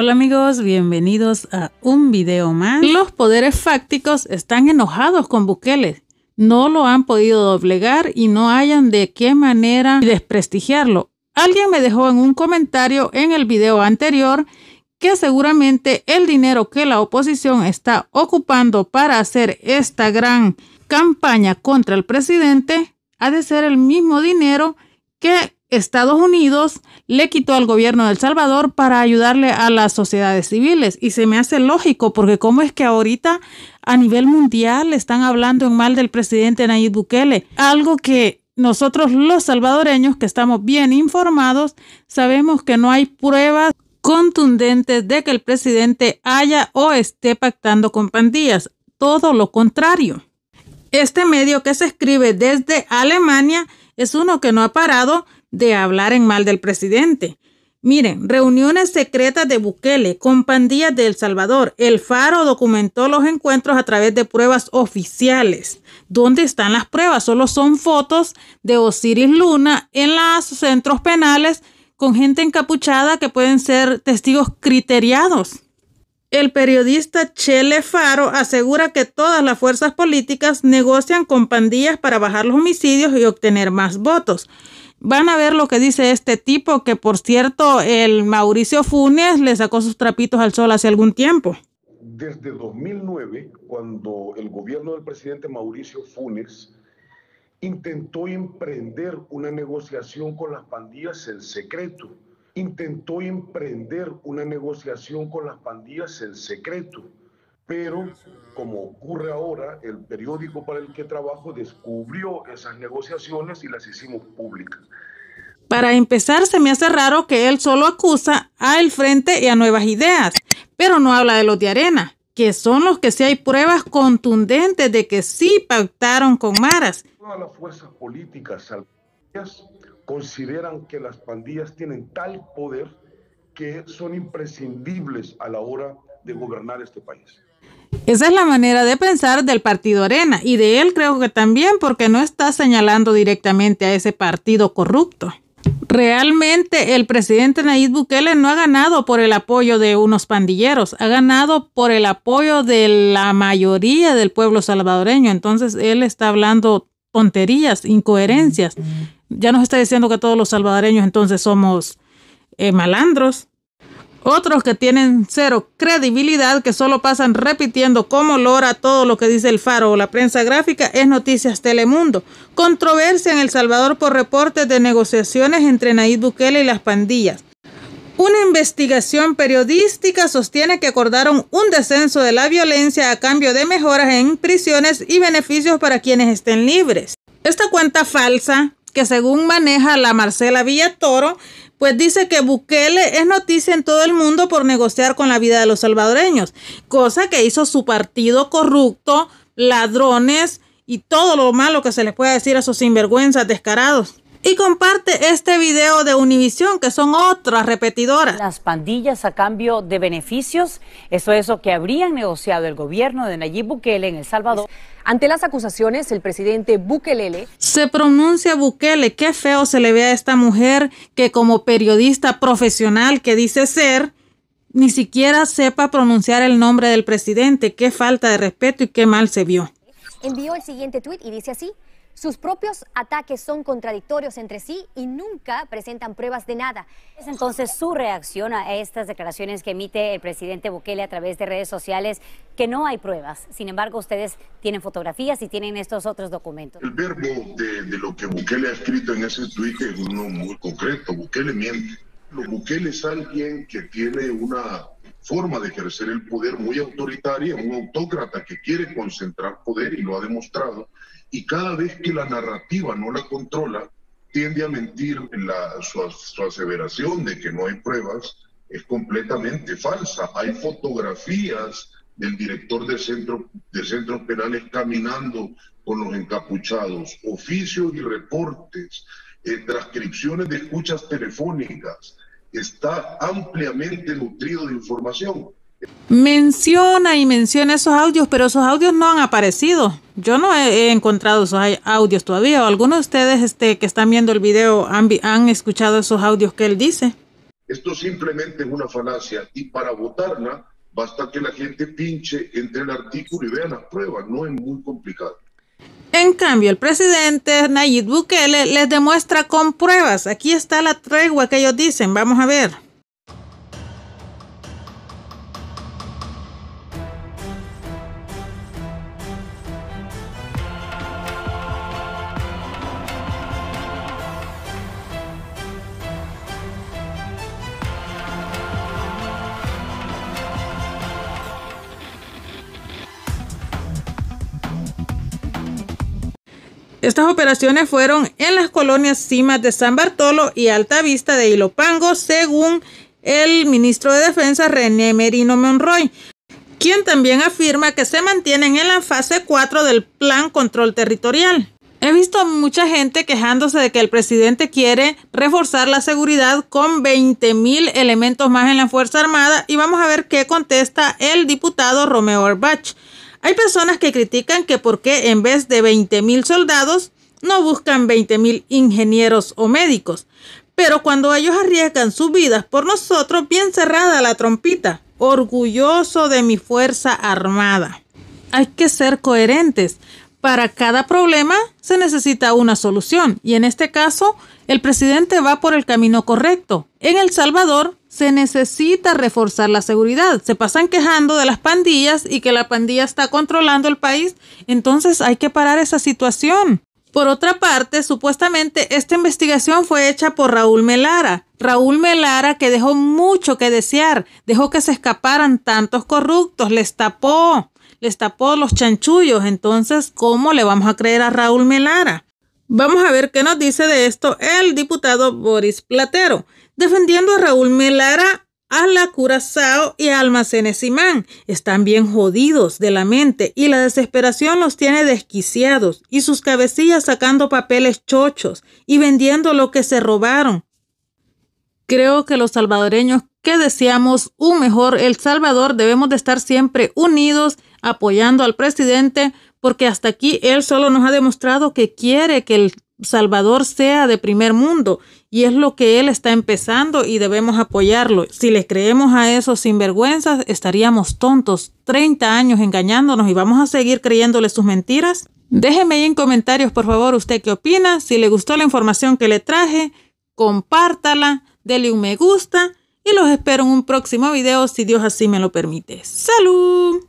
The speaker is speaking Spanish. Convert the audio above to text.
Hola amigos, bienvenidos a un video más. Los poderes fácticos están enojados con Bukele. No lo han podido doblegar y no hayan de qué manera desprestigiarlo. Alguien me dejó en un comentario en el video anterior que seguramente el dinero que la oposición está ocupando para hacer esta gran campaña contra el presidente ha de ser el mismo dinero que Estados Unidos le quitó al gobierno de El Salvador para ayudarle a las sociedades civiles. Y se me hace lógico, porque cómo es que ahorita a nivel mundial están hablando en mal del presidente Nayib Bukele, algo que nosotros los salvadoreños que estamos bien informados sabemos que no hay pruebas contundentes de que el presidente haya o esté pactando con pandillas. Todo lo contrario. Este medio que se escribe desde Alemania es uno que no ha parado de hablar en mal del presidente. Miren, reuniones secretas de Bukele con pandillas de El Salvador. El Faro documentó los encuentros a través de pruebas oficiales. ¿Dónde están las pruebas? Solo son fotos de Osiris Luna en los centros penales con gente encapuchada que pueden ser testigos criteriados. El periodista Chele Faro asegura que todas las fuerzas políticas negocian con pandillas para bajar los homicidios y obtener más votos. Van a ver lo que dice este tipo, que por cierto, el Mauricio Funes le sacó sus trapitos al sol hace algún tiempo. Desde 2009, cuando el gobierno del presidente Mauricio Funes intentó emprender una negociación con las pandillas en secreto, intentó emprender una negociación con las pandillas en secreto, pero como ocurre ahora, el periódico para el que trabajo descubrió esas negociaciones y las hicimos públicas. Para empezar, se me hace raro que él solo acusa a El Frente y a Nuevas Ideas, pero no habla de los de Arena, que son los que sí hay pruebas contundentes de que sí pactaron con Maras. Todas las fuerzas políticas consideran que las pandillas tienen tal poder que son imprescindibles a la hora de gobernar este país. Esa es la manera de pensar del partido Arena y de él creo que también porque no está señalando directamente a ese partido corrupto. Realmente el presidente Nayib Bukele no ha ganado por el apoyo de unos pandilleros, ha ganado por el apoyo de la mayoría del pueblo salvadoreño. Entonces él está hablando tonterías, incoherencias. Ya nos está diciendo que todos los salvadoreños entonces somos eh, malandros. Otros que tienen cero credibilidad, que solo pasan repitiendo como lora todo lo que dice el Faro o la prensa gráfica, es Noticias Telemundo. Controversia en El Salvador por reportes de negociaciones entre Nayib Bukele y las pandillas. Una investigación periodística sostiene que acordaron un descenso de la violencia a cambio de mejoras en prisiones y beneficios para quienes estén libres. Esta cuenta falsa que según maneja la Marcela Villatoro, pues dice que Bukele es noticia en todo el mundo por negociar con la vida de los salvadoreños, cosa que hizo su partido corrupto, ladrones y todo lo malo que se les puede decir a esos sinvergüenzas descarados. Y comparte este video de Univisión, que son otras repetidoras. Las pandillas a cambio de beneficios, eso es lo que habrían negociado el gobierno de Nayib Bukele en El Salvador. Ante las acusaciones, el presidente Bukele Se pronuncia Bukele, qué feo se le ve a esta mujer que como periodista profesional que dice ser, ni siquiera sepa pronunciar el nombre del presidente. Qué falta de respeto y qué mal se vio. Envió el siguiente tweet y dice así. Sus propios ataques son contradictorios entre sí y nunca presentan pruebas de nada. Es entonces su reacción a estas declaraciones que emite el presidente Bukele a través de redes sociales, que no hay pruebas. Sin embargo, ustedes tienen fotografías y tienen estos otros documentos. El verbo de, de lo que Bukele ha escrito en ese tuit es uno muy concreto. Bukele miente. Bukele es alguien que tiene una forma de ejercer el poder muy autoritaria, un autócrata que quiere concentrar poder y lo ha demostrado, y cada vez que la narrativa no la controla, tiende a mentir. La, su, aseveración de que no hay pruebas es completamente falsa. Hay fotografías del director de, centro, de centros penales caminando con los encapuchados, oficios y reportes, eh, transcripciones de escuchas telefónicas, está ampliamente nutrido de información. Menciona y menciona esos audios, pero esos audios no han aparecido. Yo no he, encontrado esos audios todavía. Algunos de ustedes este, que están viendo el video han, escuchado esos audios que él dice? Esto simplemente es una falacia y para votarla basta que la gente pinche entre el artículo y vean las pruebas, no es muy complicado. En cambio, el presidente Nayib Bukele les demuestra con pruebas. Aquí está la tregua que ellos dicen. Vamos a ver. Estas operaciones fueron en las colonias Cimas de San Bartolo y Alta Vista de Ilopango, según el ministro de Defensa René Merino Monroy, quien también afirma que se mantienen en la fase 4 del plan control territorial. He visto mucha gente quejándose de que el presidente quiere reforzar la seguridad con 20.000 mil elementos más en la Fuerza Armada y vamos a ver qué contesta el diputado Romeo Arbach. Hay personas que critican que por qué en vez de 20.000 soldados no buscan 20.000 ingenieros o médicos. Pero cuando ellos arriesgan sus vidas por nosotros, bien cerrada la trompita, orgulloso de mi fuerza armada. Hay que ser coherentes. Para cada problema se necesita una solución y en este caso el presidente va por el camino correcto. En El Salvador se necesita reforzar la seguridad. Se pasan quejando de las pandillas y que la pandilla está controlando el país, entonces hay que parar esa situación. Por otra parte, supuestamente esta investigación fue hecha por Raúl Melara. Raúl Melara que dejó mucho que desear, dejó que se escaparan tantos corruptos, les tapó les tapó los chanchullos. Entonces, ¿cómo le vamos a creer a Raúl Melara? Vamos a ver qué nos dice de esto el diputado Boris Platero, defendiendo a Raúl Melara, a la Curazao y a Almacenes Imán. Están bien jodidos de la mente y la desesperación los tiene desquiciados y sus cabecillas sacando papeles chochos y vendiendo lo que se robaron. Creo que los salvadoreños deseamos un mejor El Salvador, debemos de estar siempre unidos apoyando al presidente porque hasta aquí él solo nos ha demostrado que quiere que El Salvador sea de primer mundo y es lo que él está empezando y debemos apoyarlo. Si le creemos a esos sinvergüenzas, estaríamos tontos 30 años engañándonos y vamos a seguir creyéndole sus mentiras. Déjeme ahí en comentarios, por favor, usted qué opina, si le gustó la información que le traje, compártala, dele un me gusta y los espero en un próximo video si Dios así me lo permite. ¡Salud!